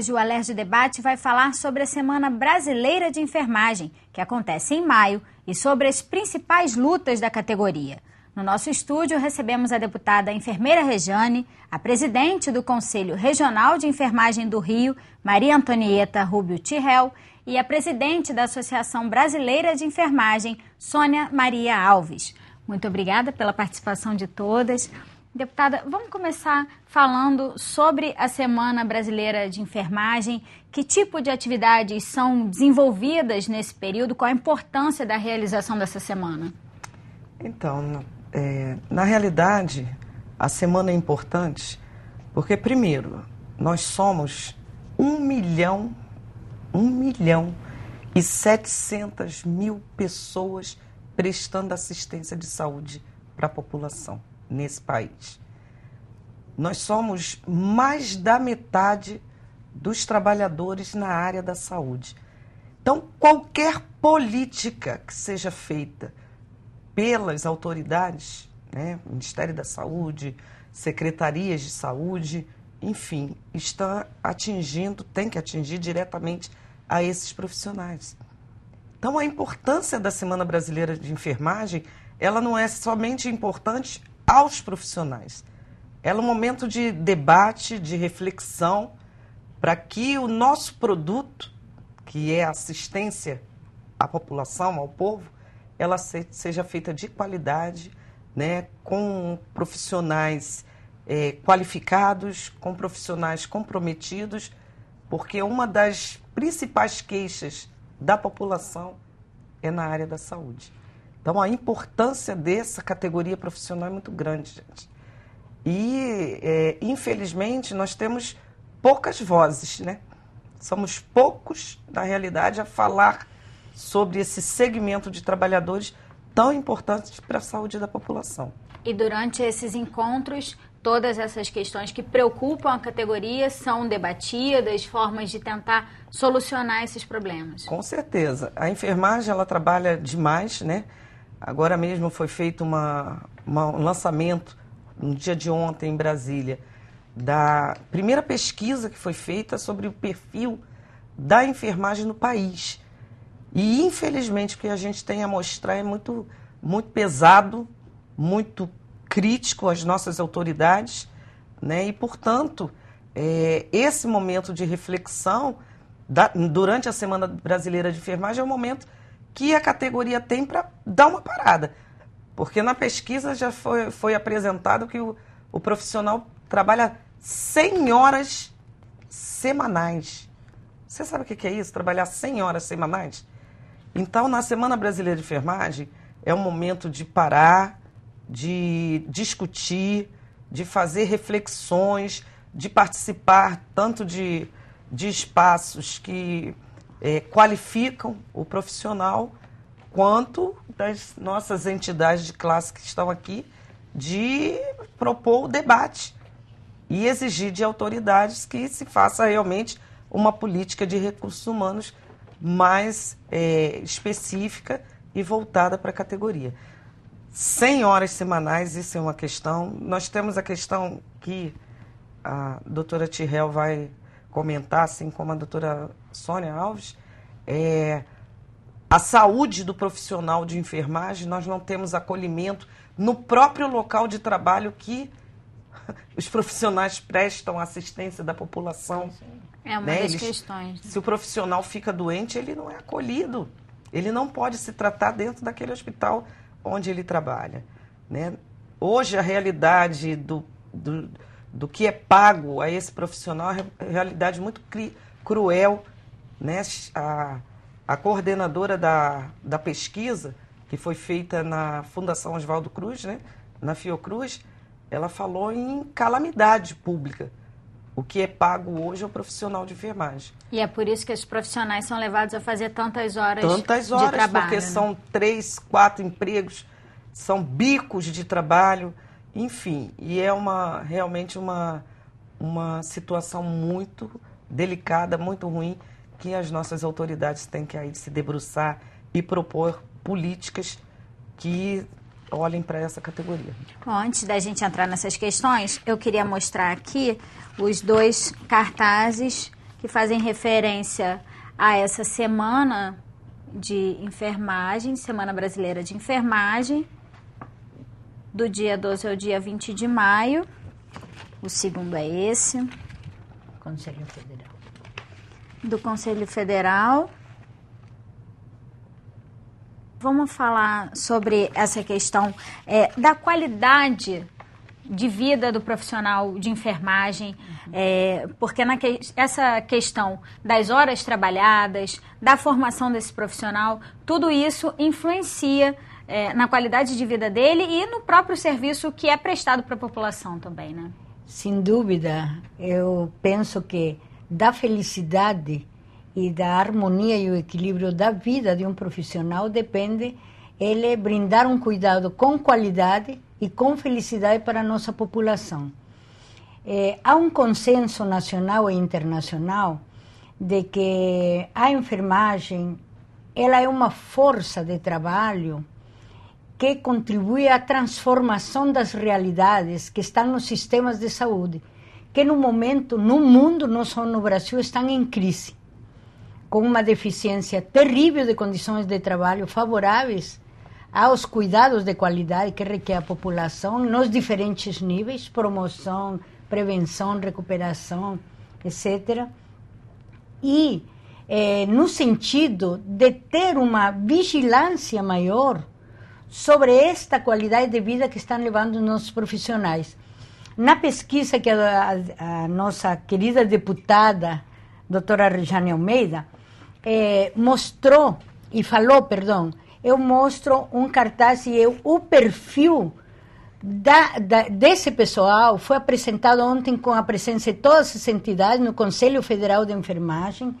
Hoje o Alerj Debate vai falar sobre a Semana Brasileira de Enfermagem, que acontece em maio, e sobre as principais lutas da categoria. No nosso estúdio recebemos a deputada enfermeira Rejane, a presidente do Conselho Regional de Enfermagem do Rio, Maria Antonieta Rubio Tirrell, e a presidente da Associação Brasileira de Enfermagem, Sônia Maria Alves. Muito obrigada pela participação de todas. Deputada, vamos começar falando sobre a Semana Brasileira de Enfermagem. Que tipo de atividades são desenvolvidas nesse período? Qual a importância da realização dessa semana? Então, é, na realidade, a semana é importante porque, primeiro, nós somos um milhão, um milhão e setecentas mil pessoas prestando assistência de saúde para a população nesse país. Nós somos mais da metade dos trabalhadores na área da saúde. Então, qualquer política que seja feita pelas autoridades, né, Ministério da Saúde, secretarias de saúde, enfim, está atingindo, tem que atingir diretamente a esses profissionais. Então, a importância da Semana Brasileira de Enfermagem, ela não é somente importante aos profissionais. Ela é um momento de debate, de reflexão, para que o nosso produto, que é assistência à população, ao povo, ela seja feita de qualidade, né, com profissionais é, qualificados, com profissionais comprometidos, porque uma das principais queixas da população é na área da saúde. Então a importância dessa categoria profissional é muito grande, gente. E, é, infelizmente, nós temos poucas vozes, né? Somos poucos, na realidade, a falar sobre esse segmento de trabalhadores tão importante para a saúde da população. E durante esses encontros, todas essas questões que preocupam a categoria são debatidas, formas de tentar solucionar esses problemas. Com certeza. A enfermagem ela trabalha demais, né? Agora mesmo foi feito uma, uma, um lançamento, no dia de ontem, em Brasília, da primeira pesquisa que foi feita sobre o perfil da enfermagem no país. E, infelizmente, o que a gente tem a mostrar é muito, muito pesado, muito crítico às nossas autoridades, né? e, portanto, é, esse momento de reflexão da, durante a Semana Brasileira de Enfermagem é o momento que a categoria tem para dar uma parada. Porque na pesquisa já foi, foi apresentado que o, o profissional trabalha 100 horas semanais. Você sabe o que é isso? Trabalhar 100 horas semanais? Então, na Semana Brasileira de Enfermagem, é um momento de parar, de discutir, de fazer reflexões, de participar tanto de, de espaços que é, qualificam o profissional quanto das nossas entidades de classe que estão aqui de propor o debate e exigir de autoridades que se faça realmente uma política de recursos humanos mais é, específica e voltada para a categoria. 100 horas semanais, isso é uma questão. Nós temos a questão que a doutora Tirrell vai comentar, assim como a doutora Sônia Alves, é, a saúde do profissional de enfermagem, nós não temos acolhimento no próprio local de trabalho que os profissionais prestam assistência da população. É uma né? das Eles, questões. Né? Se o profissional fica doente, ele não é acolhido. Ele não pode se tratar dentro daquele hospital onde ele trabalha. Né? Hoje, a realidade do, do do que é pago a esse profissional, é uma realidade muito cruel. Né? A, a coordenadora da, da pesquisa, que foi feita na Fundação Oswaldo Cruz, né? na Fiocruz, ela falou em calamidade pública. O que é pago hoje é o profissional de enfermagem. E é por isso que os profissionais são levados a fazer tantas horas Tantas horas, de trabalho, porque né? são três, quatro empregos, são bicos de trabalho. Enfim, e é uma realmente uma, uma situação muito delicada, muito ruim, que as nossas autoridades têm que aí se debruçar e propor políticas que olhem para essa categoria. Bom, antes da gente entrar nessas questões, eu queria mostrar aqui os dois cartazes que fazem referência a essa semana de enfermagem, Semana Brasileira de Enfermagem, do dia 12 ao dia 20 de maio. O segundo é esse. Conselho Federal. Do Conselho Federal. Vamos falar sobre essa questão é, da qualidade de vida do profissional de enfermagem, uhum. é, porque na que, essa questão das horas trabalhadas, da formação desse profissional, tudo isso influencia é, na qualidade de vida dele e no próprio serviço que é prestado para a população também, né? Sem dúvida, eu penso que da felicidade e da harmonia e o equilíbrio da vida de um profissional depende ele brindar um cuidado com qualidade e com felicidade para a nossa população. É, há um consenso nacional e internacional de que a enfermagem ela é uma força de trabalho que contribui à transformação das realidades que estão nos sistemas de saúde, que no momento, no mundo, não só no Brasil, estão em crise, com uma deficiência terrível de condições de trabalho favoráveis aos cuidados de qualidade que requer a população nos diferentes níveis promoção, prevenção, recuperação, etc. E eh, no sentido de ter uma vigilância maior sobre esta qualidade de vida que estão levando nossos profissionais. Na pesquisa que a, a, a nossa querida deputada, doutora Rejane Almeida, eh, mostrou e falou, perdão, eu mostro um cartaz e eu, o perfil da, da, desse pessoal foi apresentado ontem com a presença de todas as entidades no Conselho Federal de Enfermagem.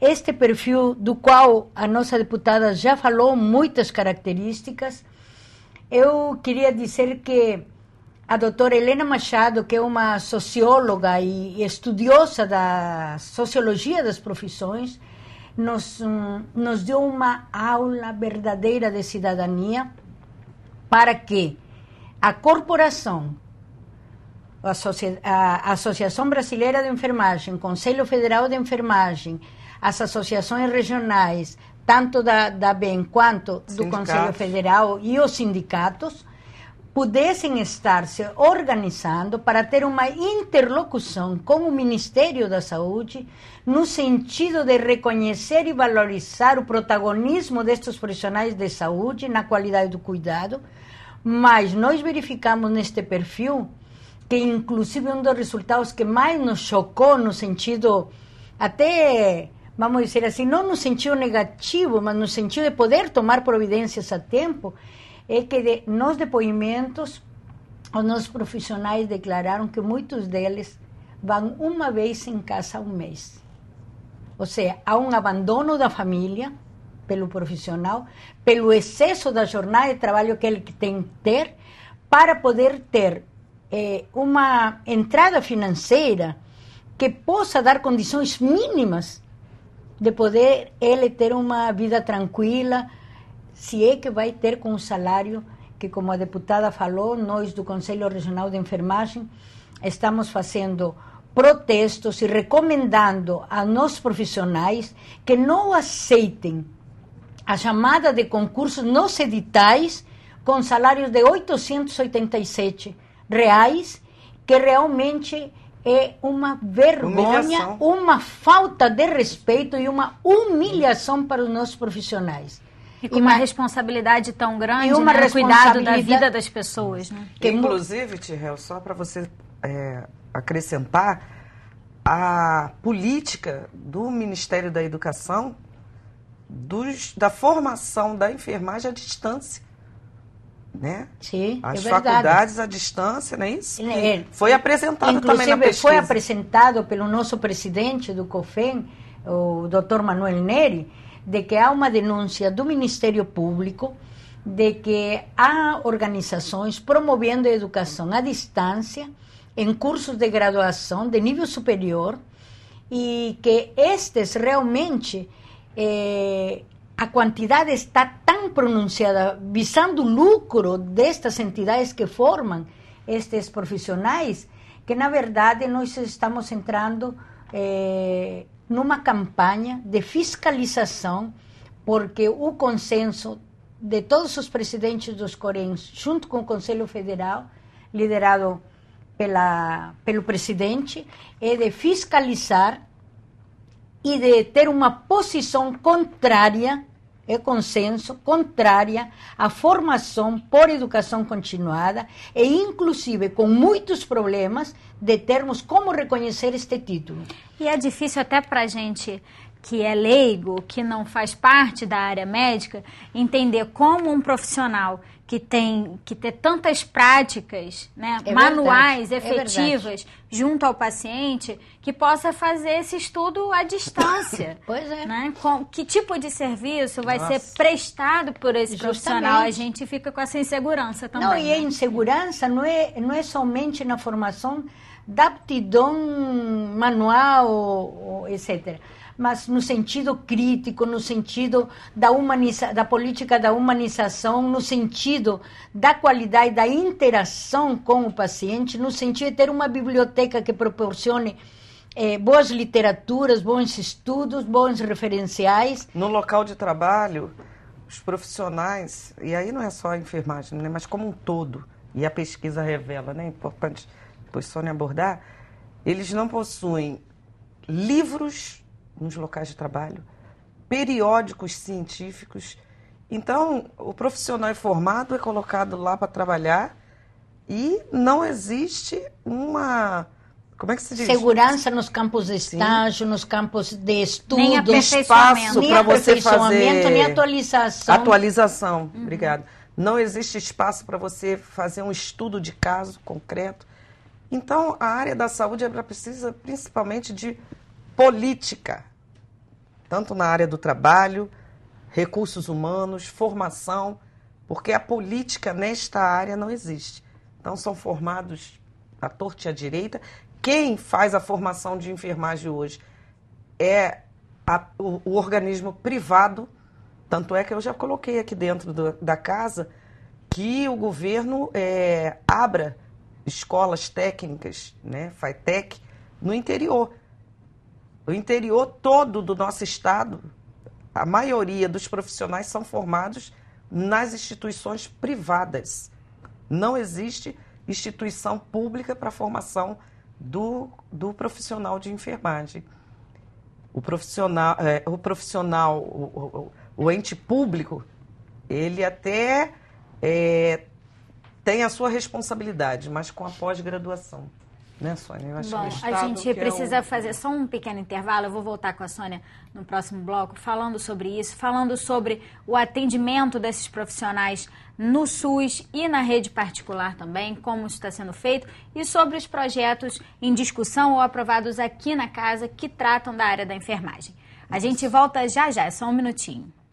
Este perfil, do qual a nossa deputada já falou muitas características, eu queria dizer que a doutora Helena Machado, que é uma socióloga e estudiosa da sociologia das profissões, nos, um, nos deu uma aula verdadeira de cidadania para que a corporação, a, a Associação Brasileira de Enfermagem, Conselho Federal de Enfermagem, as associações regionais, tanto da, da BEM quanto do Conselho Federal e os sindicatos, pudessem estar se organizando para ter uma interlocução com o Ministério da Saúde no sentido de reconhecer e valorizar o protagonismo destes profissionais de saúde na qualidade do cuidado, mas nós verificamos neste perfil que inclusive um dos resultados que mais nos chocou no sentido até vamos dizer assim, não no sentido negativo, mas no sentido de poder tomar providências a tempo, é que de, nos depoimentos, os nossos profissionais declararam que muitos deles vão uma vez em casa um mês. Ou seja, há um abandono da família pelo profissional, pelo excesso da jornada de trabalho que ele tem que ter, para poder ter eh, uma entrada financeira que possa dar condições mínimas de poder ele ter uma vida tranquila, se é que vai ter com o salário que, como a deputada falou, nós do Conselho Regional de Enfermagem estamos fazendo protestos e recomendando a nós profissionais que não aceitem a chamada de concursos nos editais com salários de 887 reais, que realmente é uma vergonha, humilhação. uma falta de respeito e uma humilhação para os nossos profissionais. E com uma, uma responsabilidade tão grande, e uma né? cuidado da vida das pessoas. Né? Inclusive, Tirel, só para você é, acrescentar, a política do Ministério da Educação dos, da formação da enfermagem à distância né? Sim, é As é faculdades à distância, não é isso? É. é. Foi apresentado Inclusive, também na pesquisa. foi apresentado pelo nosso presidente do COFEN, o Dr. Manuel Neri, de que há uma denúncia do Ministério Público de que há organizações promovendo a educação à distância em cursos de graduação de nível superior e que estes realmente eh, a quantidade está tão pronunciada, visando o lucro destas entidades que formam estes profissionais, que na verdade nós estamos entrando eh, numa campanha de fiscalização, porque o consenso de todos os presidentes dos Coréns junto com o Conselho Federal, liderado pela, pelo presidente, é de fiscalizar e de ter uma posição contrária, é consenso, contrária à formação por educação continuada e, inclusive, com muitos problemas de termos como reconhecer este título. E é difícil até para a gente que é leigo, que não faz parte da área médica, entender como um profissional que tem que ter tantas práticas né, é manuais, é verdade, efetivas, é junto ao paciente, que possa fazer esse estudo à distância. pois é. Né? Com, que tipo de serviço vai Nossa. ser prestado por esse Justamente. profissional? A gente fica com essa insegurança também. Não, e a né? insegurança não é, não é somente na formação da aptidão manual, etc mas no sentido crítico, no sentido da, humaniza, da política da humanização, no sentido da qualidade da interação com o paciente, no sentido de ter uma biblioteca que proporcione é, boas literaturas, bons estudos, bons referenciais. No local de trabalho, os profissionais, e aí não é só a enfermagem, né, mas como um todo, e a pesquisa revela, né, é importante depois Sônia abordar, eles não possuem livros nos locais de trabalho, periódicos científicos. Então, o profissional informado é, é colocado lá para trabalhar e não existe uma. Como é que se diz? Segurança nos campos de estágio, Sim. nos campos de estudo, nem espaço para você fazer. Nem atualização. Atualização, uhum. obrigado. Não existe espaço para você fazer um estudo de caso concreto. Então, a área da saúde precisa principalmente de política, tanto na área do trabalho, recursos humanos, formação, porque a política nesta área não existe. Então são formados à torta e à direita. Quem faz a formação de enfermagem hoje é a, o, o, organismo privado, tanto é que eu já coloquei aqui dentro do, da casa que o governo é, abra escolas técnicas, né, FITEC, no interior o interior todo do nosso estado, a maioria dos profissionais são formados nas instituições privadas. Não existe instituição pública para a formação do, do profissional de enfermagem. O profissional, é, o, profissional o, o, o, ente público, ele até é, tem a sua responsabilidade, mas com a pós-graduação. Né, Sônia? Eu acho Bom, que a gente é precisa é um... fazer só um pequeno intervalo. Eu vou voltar com a Sônia no próximo bloco, falando sobre isso, falando sobre o atendimento desses profissionais no SUS e na rede particular também, como está sendo feito, e sobre os projetos em discussão ou aprovados aqui na casa que tratam da área da enfermagem. A gente volta já já, é só um minutinho.